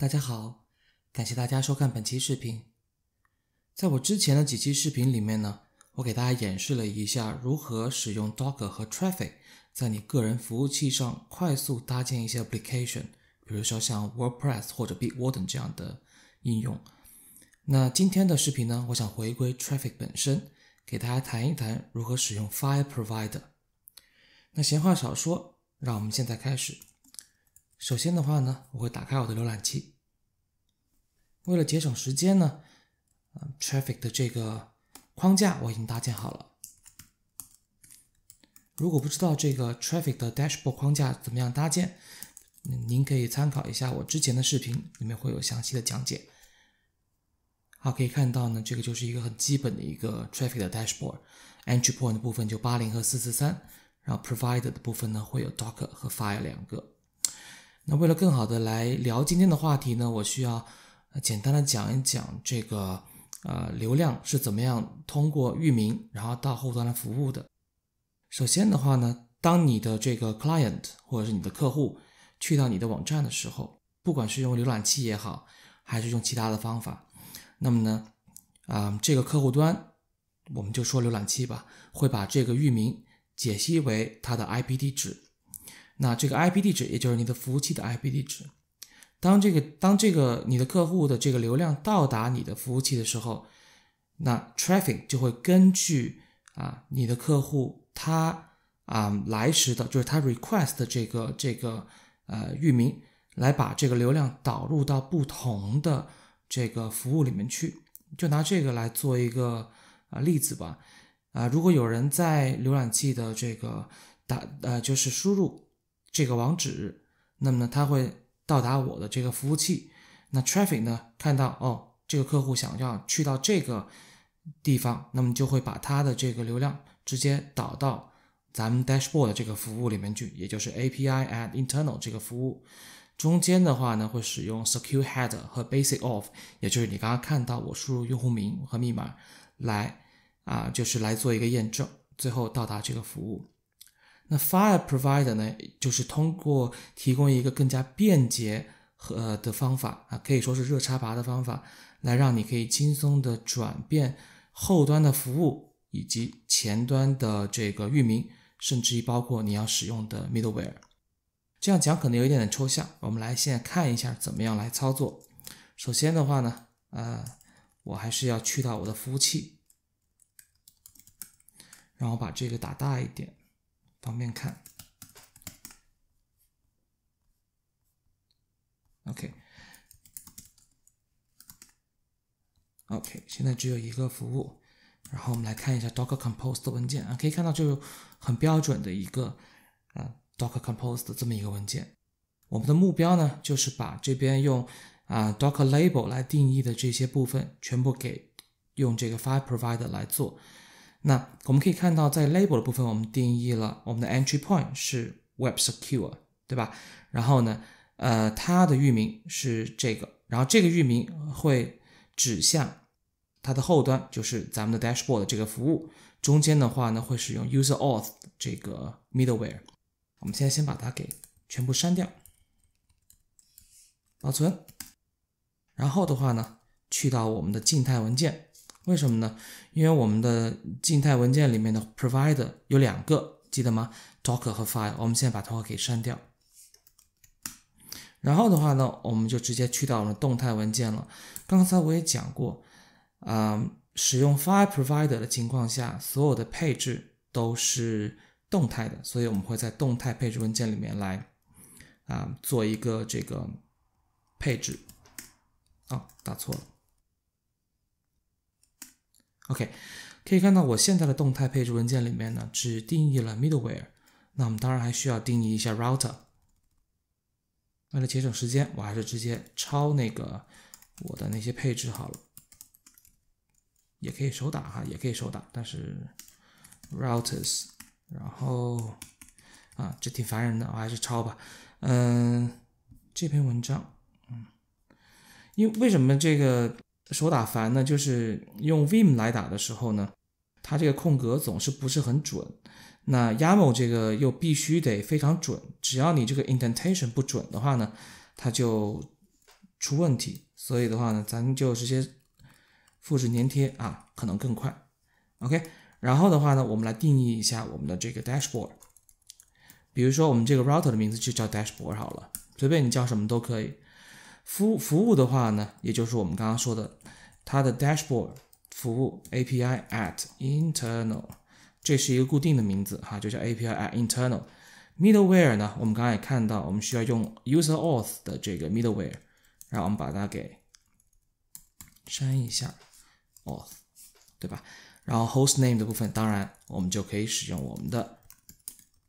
大家好，感谢大家收看本期视频。在我之前的几期视频里面呢，我给大家演示了一下如何使用 Docker 和 Traffic，在你个人服务器上快速搭建一些 application，比如说像 WordPress 或者 Bitwarden 这样的应用。那今天的视频呢，我想回归 Traffic 本身，给大家谈一谈如何使用 File Provider。那闲话少说，让我们现在开始。首先的话呢，我会打开我的浏览器。为了节省时间呢，啊，Traffic 的这个框架我已经搭建好了。如果不知道这个 Traffic 的 Dashboard 框架怎么样搭建，您可以参考一下我之前的视频，里面会有详细的讲解。好，可以看到呢，这个就是一个很基本的一个 Traffic 的 Dashboard。Entry Point 的部分就八零和四四三，然后 Provider 的部分呢会有 Docker 和 File 两个。那为了更好的来聊今天的话题呢，我需要简单的讲一讲这个呃流量是怎么样通过域名然后到后端来服务的。首先的话呢，当你的这个 client 或者是你的客户去到你的网站的时候，不管是用浏览器也好，还是用其他的方法，那么呢，啊这个客户端我们就说浏览器吧，会把这个域名解析为它的 IP 地址。那这个 IP 地址，也就是你的服务器的 IP 地址。当这个当这个你的客户的这个流量到达你的服务器的时候，那 traffic 就会根据啊你的客户他啊来时的就是他 request 的这个这个呃域名，来把这个流量导入到不同的这个服务里面去。就拿这个来做一个啊例子吧。啊，如果有人在浏览器的这个打呃就是输入这个网址，那么呢，它会到达我的这个服务器。那 traffic 呢，看到哦，这个客户想要去到这个地方，那么就会把他的这个流量直接导到咱们 dashboard 的这个服务里面去，也就是 API a d internal 这个服务。中间的话呢，会使用 secure head 和 basic of，也就是你刚刚看到我输入用户名和密码来啊，就是来做一个验证，最后到达这个服务。那 Fire Provider 呢，就是通过提供一个更加便捷和的方法啊，可以说是热插拔的方法，来让你可以轻松的转变后端的服务以及前端的这个域名，甚至于包括你要使用的 Middleware。这样讲可能有一点点抽象，我们来现在看一下怎么样来操作。首先的话呢，呃，我还是要去到我的服务器，然后把这个打大一点。方便看。OK，OK，现在只有一个服务。然后我们来看一下 Docker Compose 的文件啊，可以看到就是很标准的一个啊 Docker Compose 的这么一个文件。我们的目标呢，就是把这边用啊 Docker Label 来定义的这些部分，全部给用这个 File Provider 来做。那我们可以看到，在 label 的部分，我们定义了我们的 entry point 是 web secure，对吧？然后呢，呃，它的域名是这个，然后这个域名会指向它的后端，就是咱们的 dashboard 这个服务。中间的话呢，会使用 user auth 这个 middleware。我们现在先把它给全部删掉，保存。然后的话呢，去到我们的静态文件。为什么呢？因为我们的静态文件里面的 provider 有两个，记得吗？docker 和 file。我们现在把 docker 给删掉，然后的话呢，我们就直接去到我们动态文件了。刚才我也讲过，啊，使用 file provider 的情况下，所有的配置都是动态的，所以我们会在动态配置文件里面来，啊，做一个这个配置。啊，打错了。OK，可以看到我现在的动态配置文件里面呢，只定义了 middleware。那我们当然还需要定义一下 router。为了节省时间，我还是直接抄那个我的那些配置好了。也可以手打哈，也可以手打，但是 routes，r 然后啊，这挺烦人的，我还是抄吧。嗯，这篇文章，嗯，因为为什么这个？手打烦呢，就是用 Vim 来打的时候呢，它这个空格总是不是很准。那 YAML 这个又必须得非常准，只要你这个 indentation 不准的话呢，它就出问题。所以的话呢，咱就直接复制粘贴啊，可能更快。OK，然后的话呢，我们来定义一下我们的这个 Dashboard。比如说我们这个 Router 的名字就叫 Dashboard 好了，随便你叫什么都可以。服服务的话呢，也就是我们刚刚说的，它的 dashboard 服务 API at internal，这是一个固定的名字哈，就叫 API at internal middleware 呢，我们刚刚也看到，我们需要用 user auth 的这个 middleware，然后我们把它给删一下 auth，对吧？然后 host name 的部分，当然我们就可以使用我们的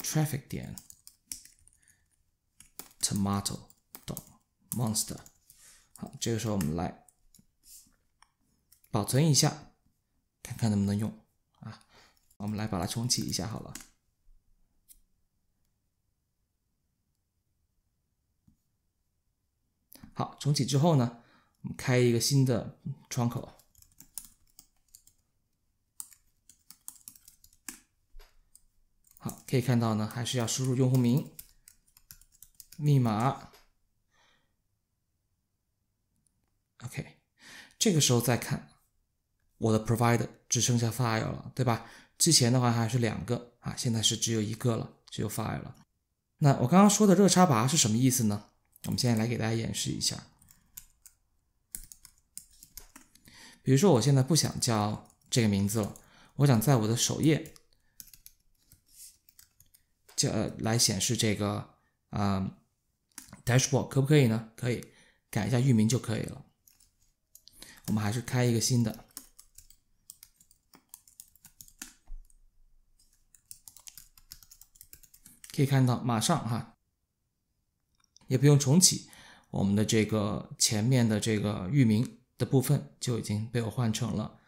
traffic 点 tomato。Monster，好，这个时候我们来保存一下，看看能不能用啊？我们来把它重启一下，好了。好，重启之后呢，我们开一个新的窗口。好，可以看到呢，还是要输入用户名、密码。这个时候再看，我的 provider 只剩下 file 了，对吧？之前的话还是两个啊，现在是只有一个了，只有 file 了。那我刚刚说的热插拔是什么意思呢？我们现在来给大家演示一下。比如说，我现在不想叫这个名字了，我想在我的首页叫来显示这个啊 dashboard，可不可以呢？可以，改一下域名就可以了。我们还是开一个新的，可以看到，马上哈，也不用重启，我们的这个前面的这个域名的部分就已经被我换成了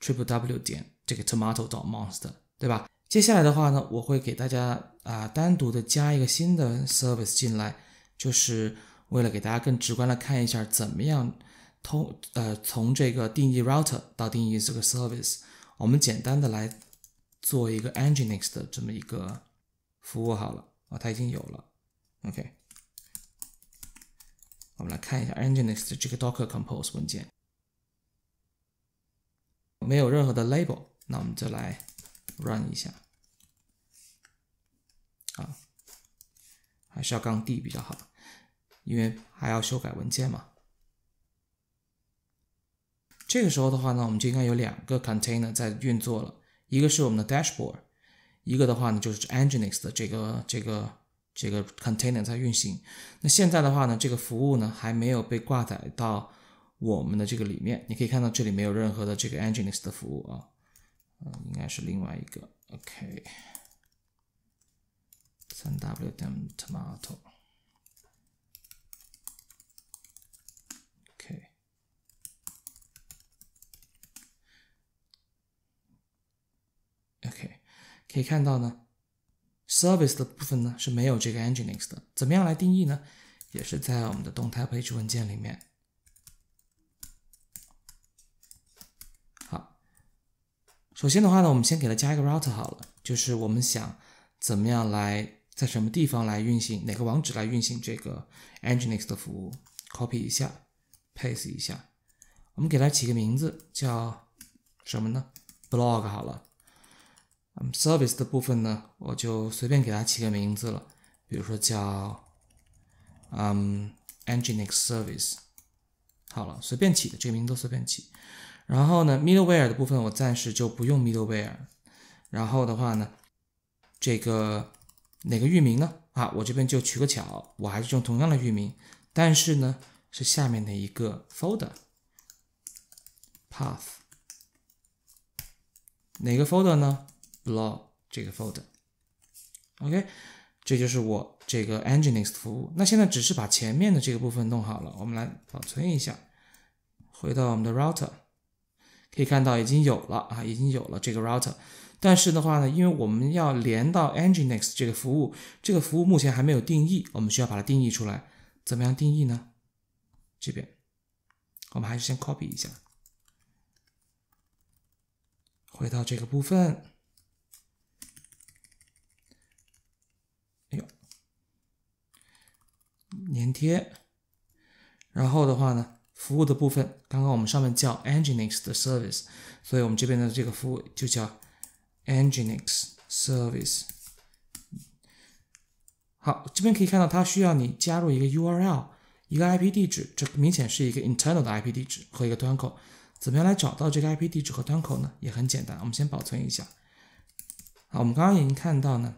triple w 点这个 tomato dot monster，对吧？接下来的话呢，我会给大家啊单独的加一个新的 service 进来，就是为了给大家更直观的看一下怎么样。通呃，从这个定义 router 到定义这个 service，我们简单的来做一个 nginx 的这么一个服务好了啊，它已经有了。OK，我们来看一下 nginx 的这个 docker compose 文件，没有任何的 label，那我们就来 run 一下啊，还是要杠 D 比较好，因为还要修改文件嘛。这个时候的话呢，我们就应该有两个 container 在运作了，一个是我们的 dashboard，一个的话呢就是 nginx 的这个这个这个 container 在运行。那现在的话呢，这个服务呢还没有被挂载到我们的这个里面，你可以看到这里没有任何的这个 nginx 的服务啊，嗯，应该是另外一个。OK，3w. 点 tomato。可以看到呢，service 的部分呢是没有这个 nginx 的。怎么样来定义呢？也是在我们的动态配置文件里面。好，首先的话呢，我们先给它加一个 router 好了，就是我们想怎么样来在什么地方来运行哪个网址来运行这个 nginx 的服务。copy 一下，paste 一下，我们给它起个名字叫什么呢？blog 好了。service 的部分呢，我就随便给它起个名字了，比如说叫嗯 enginex service。好了，随便起的，这个名字都随便起。然后呢，middleware 的部分我暂时就不用 middleware。然后的话呢，这个哪个域名呢？啊，我这边就取个巧，我还是用同样的域名，但是呢是下面的一个 folder path。哪个 folder 呢？l o w 这个 folder，OK，这就是我这个 nginx 服务。那现在只是把前面的这个部分弄好了，我们来保存一下。回到我们的 router，可以看到已经有了啊，已经有了这个 router。但是的话呢，因为我们要连到 nginx 这个服务，这个服务目前还没有定义，我们需要把它定义出来。怎么样定义呢？这边我们还是先 copy 一下，回到这个部分。粘贴，然后的话呢，服务的部分，刚刚我们上面叫 nginx 的 service，所以我们这边的这个服务就叫 nginx service。好，这边可以看到它需要你加入一个 URL，一个 IP 地址，这明显是一个 internal 的 IP 地址和一个端口。怎么样来找到这个 IP 地址和端口呢？也很简单，我们先保存一下。好，我们刚刚已经看到呢。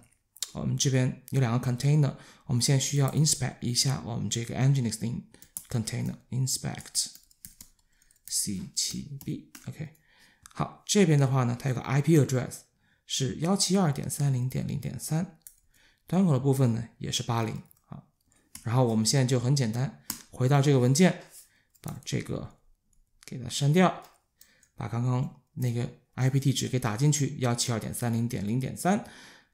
我们这边有两个 container，我们现在需要 inspect 一下我们这个 nginx in container。inspect c7b，OK。好，这边的话呢，它有个 IP address 是幺七二点三零点零点三，端口的部分呢也是八零。好，然后我们现在就很简单，回到这个文件，把这个给它删掉，把刚刚那个 IP 地址给打进去，幺七二点三零点零点三。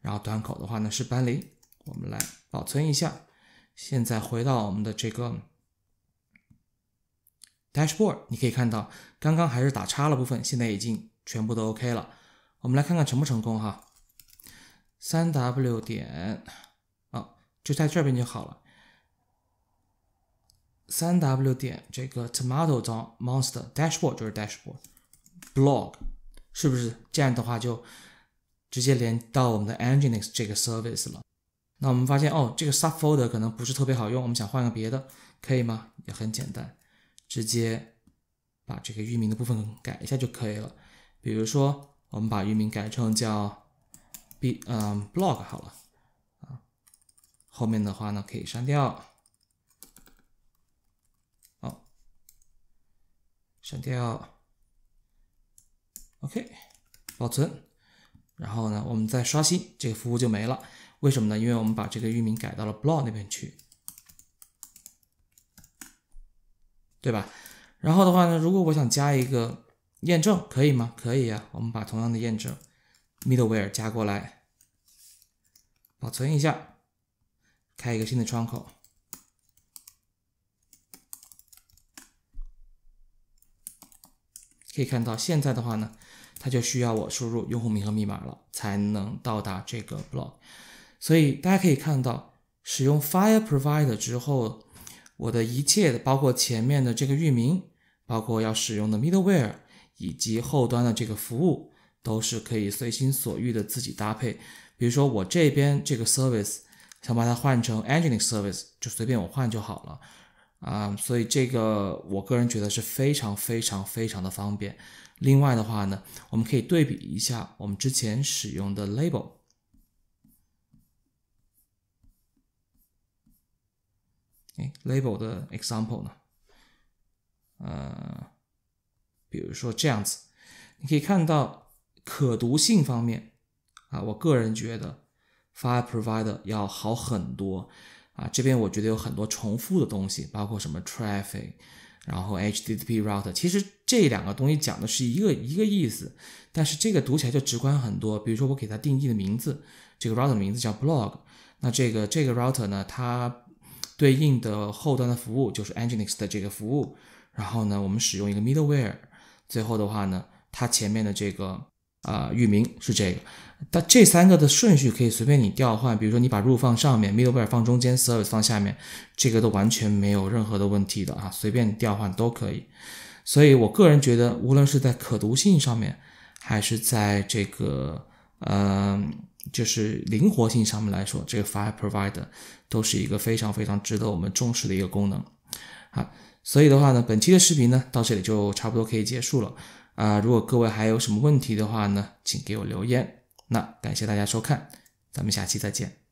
然后端口的话呢是班铃，我们来保存一下。现在回到我们的这个 dashboard，你可以看到刚刚还是打叉了部分，现在已经全部都 OK 了。我们来看看成不成功哈。三 W 点啊，就在这边就好了。三 W 点这个 t o m a t o m o m d a s h b o a r d 就是 d a s h b o a r d b l o g 是不是这样的话就？直接连到我们的 a g i n o n 这个 service 了。那我们发现，哦，这个 subfolder 可能不是特别好用，我们想换个别的，可以吗？也很简单，直接把这个域名的部分改一下就可以了。比如说，我们把域名改成叫 b 嗯 blog 好了啊。后面的话呢，可以删掉。好，删掉。OK，保存。然后呢，我们再刷新，这个服务就没了。为什么呢？因为我们把这个域名改到了 blog 那边去，对吧？然后的话呢，如果我想加一个验证，可以吗？可以呀。我们把同样的验证 middleware 加过来，保存一下，开一个新的窗口，可以看到现在的话呢。它就需要我输入用户名和密码了，才能到达这个 blog。所以大家可以看到，使用 Fire Provider 之后，我的一切，包括前面的这个域名，包括要使用的 middleware，以及后端的这个服务，都是可以随心所欲的自己搭配。比如说我这边这个 service 想把它换成 engine service，就随便我换就好了啊。所以这个我个人觉得是非常非常非常的方便。另外的话呢，我们可以对比一下我们之前使用的 label。哎，label 的 example 呢？呃，比如说这样子，你可以看到可读性方面啊，我个人觉得 file provider 要好很多啊。这边我觉得有很多重复的东西，包括什么 traffic。然后 HTTP Router，其实这两个东西讲的是一个一个意思，但是这个读起来就直观很多。比如说我给它定义的名字，这个 Router 名字叫 Blog，那这个这个 Router 呢，它对应的后端的服务就是 nginx 的这个服务。然后呢，我们使用一个 middleware，最后的话呢，它前面的这个。啊，域名是这个，但这三个的顺序可以随便你调换。比如说，你把入放上面，middleware 放中间，service 放下面，这个都完全没有任何的问题的啊，随便你调换都可以。所以我个人觉得，无论是在可读性上面，还是在这个呃，就是灵活性上面来说，这个 fire provider 都是一个非常非常值得我们重视的一个功能。好，所以的话呢，本期的视频呢，到这里就差不多可以结束了。啊，如果各位还有什么问题的话呢，请给我留言。那感谢大家收看，咱们下期再见。